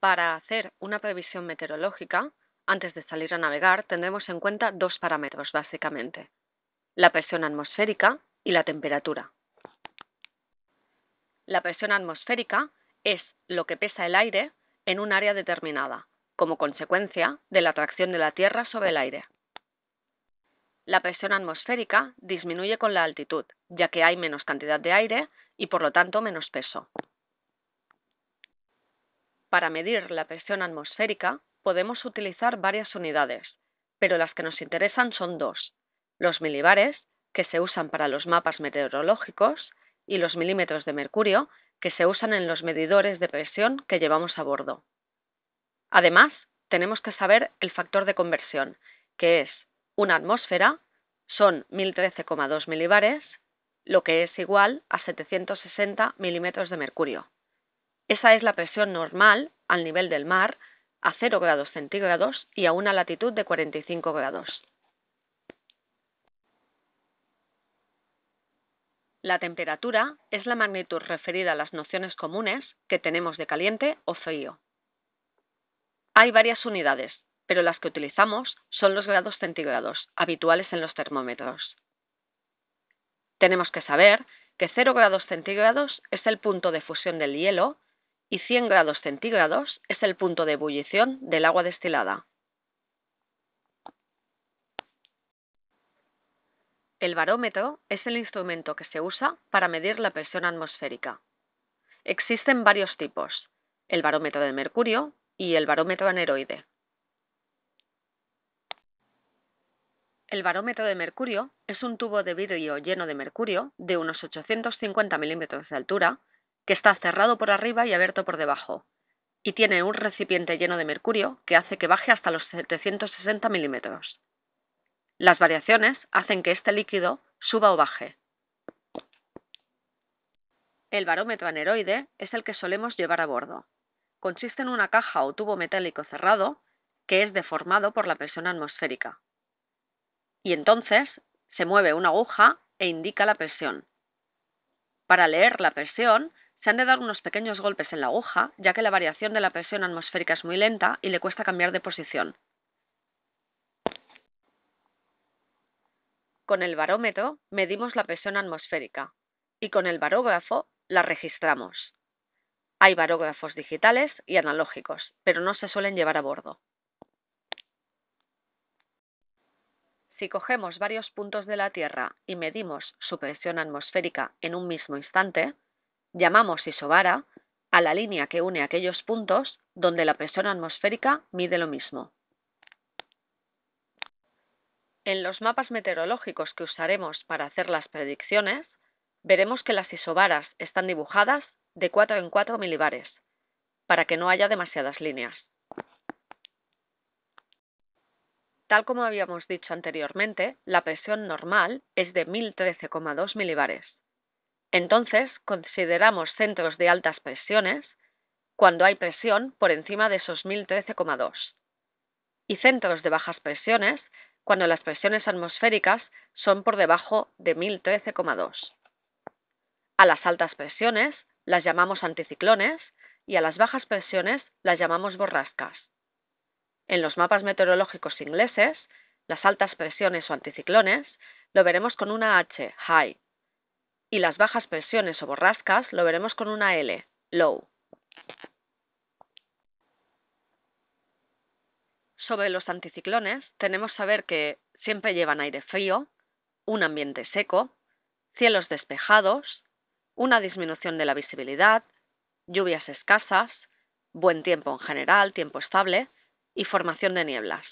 Para hacer una previsión meteorológica, antes de salir a navegar, tendremos en cuenta dos parámetros básicamente, la presión atmosférica y la temperatura. La presión atmosférica es lo que pesa el aire en un área determinada, como consecuencia de la atracción de la Tierra sobre el aire. La presión atmosférica disminuye con la altitud, ya que hay menos cantidad de aire y por lo tanto menos peso. Para medir la presión atmosférica podemos utilizar varias unidades, pero las que nos interesan son dos, los milibares, que se usan para los mapas meteorológicos, y los milímetros de mercurio, que se usan en los medidores de presión que llevamos a bordo. Además, tenemos que saber el factor de conversión, que es una atmósfera, son 1013,2 milibares, lo que es igual a 760 milímetros de mercurio. Esa es la presión normal al nivel del mar a 0 grados centígrados y a una latitud de 45 grados. La temperatura es la magnitud referida a las nociones comunes que tenemos de caliente o frío. Hay varias unidades, pero las que utilizamos son los grados centígrados, habituales en los termómetros. Tenemos que saber que 0 grados centígrados es el punto de fusión del hielo y 100 grados centígrados es el punto de ebullición del agua destilada. El barómetro es el instrumento que se usa para medir la presión atmosférica. Existen varios tipos, el barómetro de mercurio y el barómetro aneroide. El barómetro de mercurio es un tubo de vidrio lleno de mercurio de unos 850 milímetros de altura que está cerrado por arriba y abierto por debajo, y tiene un recipiente lleno de mercurio que hace que baje hasta los 760 milímetros. Las variaciones hacen que este líquido suba o baje. El barómetro aneroide es el que solemos llevar a bordo. Consiste en una caja o tubo metálico cerrado que es deformado por la presión atmosférica. Y entonces se mueve una aguja e indica la presión. Para leer la presión se han de dar unos pequeños golpes en la aguja, ya que la variación de la presión atmosférica es muy lenta y le cuesta cambiar de posición. Con el barómetro medimos la presión atmosférica y con el barógrafo la registramos. Hay barógrafos digitales y analógicos, pero no se suelen llevar a bordo. Si cogemos varios puntos de la Tierra y medimos su presión atmosférica en un mismo instante, Llamamos isobara a la línea que une aquellos puntos donde la presión atmosférica mide lo mismo. En los mapas meteorológicos que usaremos para hacer las predicciones, veremos que las isobaras están dibujadas de 4 en 4 milibares, para que no haya demasiadas líneas. Tal como habíamos dicho anteriormente, la presión normal es de 1013,2 milibares. Entonces, consideramos centros de altas presiones cuando hay presión por encima de esos 1013,2 y centros de bajas presiones cuando las presiones atmosféricas son por debajo de 1013,2. A las altas presiones las llamamos anticiclones y a las bajas presiones las llamamos borrascas. En los mapas meteorológicos ingleses, las altas presiones o anticiclones lo veremos con una H, high, y las bajas presiones o borrascas lo veremos con una L, low. Sobre los anticiclones tenemos saber que siempre llevan aire frío, un ambiente seco, cielos despejados, una disminución de la visibilidad, lluvias escasas, buen tiempo en general, tiempo estable y formación de nieblas.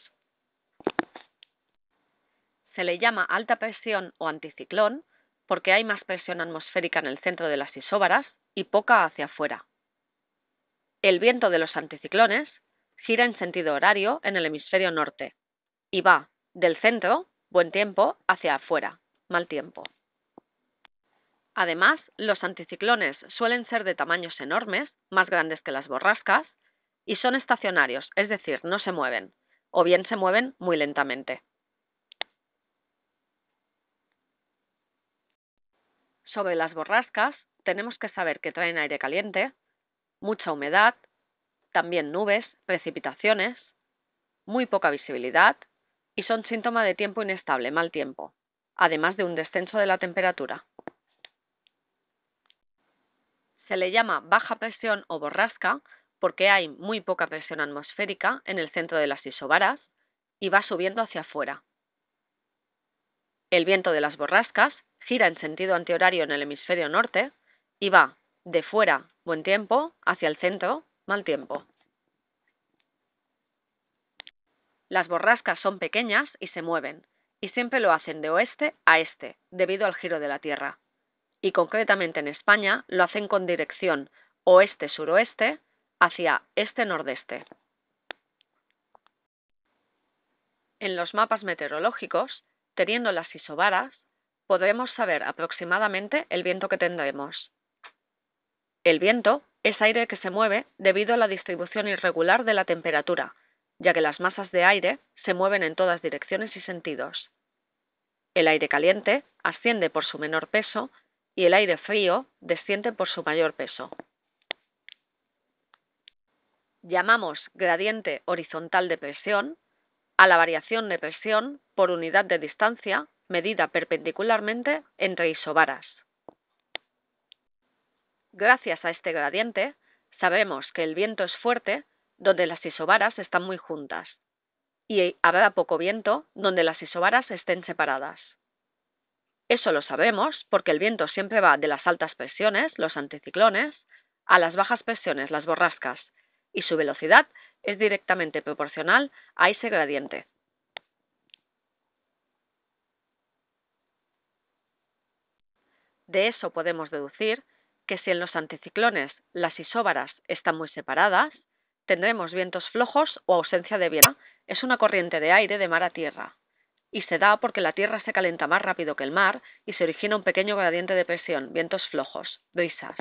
Se le llama alta presión o anticiclón porque hay más presión atmosférica en el centro de las isóbaras y poca hacia afuera. El viento de los anticiclones gira en sentido horario en el hemisferio norte y va del centro, buen tiempo, hacia afuera, mal tiempo. Además, los anticiclones suelen ser de tamaños enormes, más grandes que las borrascas, y son estacionarios, es decir, no se mueven, o bien se mueven muy lentamente. Sobre las borrascas tenemos que saber que traen aire caliente, mucha humedad, también nubes, precipitaciones, muy poca visibilidad y son síntoma de tiempo inestable, mal tiempo, además de un descenso de la temperatura. Se le llama baja presión o borrasca porque hay muy poca presión atmosférica en el centro de las isobaras y va subiendo hacia afuera. El viento de las borrascas gira en sentido antihorario en el hemisferio norte y va de fuera, buen tiempo, hacia el centro, mal tiempo. Las borrascas son pequeñas y se mueven, y siempre lo hacen de oeste a este, debido al giro de la Tierra. Y concretamente en España lo hacen con dirección oeste-suroeste hacia este-nordeste. En los mapas meteorológicos, teniendo las isobaras, podremos saber aproximadamente el viento que tendremos. El viento es aire que se mueve debido a la distribución irregular de la temperatura, ya que las masas de aire se mueven en todas direcciones y sentidos. El aire caliente asciende por su menor peso y el aire frío desciende por su mayor peso. Llamamos gradiente horizontal de presión a la variación de presión por unidad de distancia medida perpendicularmente entre isobaras. Gracias a este gradiente, sabemos que el viento es fuerte donde las isobaras están muy juntas y habrá poco viento donde las isobaras estén separadas. Eso lo sabemos porque el viento siempre va de las altas presiones, los anticiclones, a las bajas presiones, las borrascas, y su velocidad es directamente proporcional a ese gradiente. De eso podemos deducir que si en los anticiclones las isóbaras están muy separadas, tendremos vientos flojos o ausencia de viento. Es una corriente de aire de mar a tierra y se da porque la tierra se calienta más rápido que el mar y se origina un pequeño gradiente de presión, vientos flojos, brisas.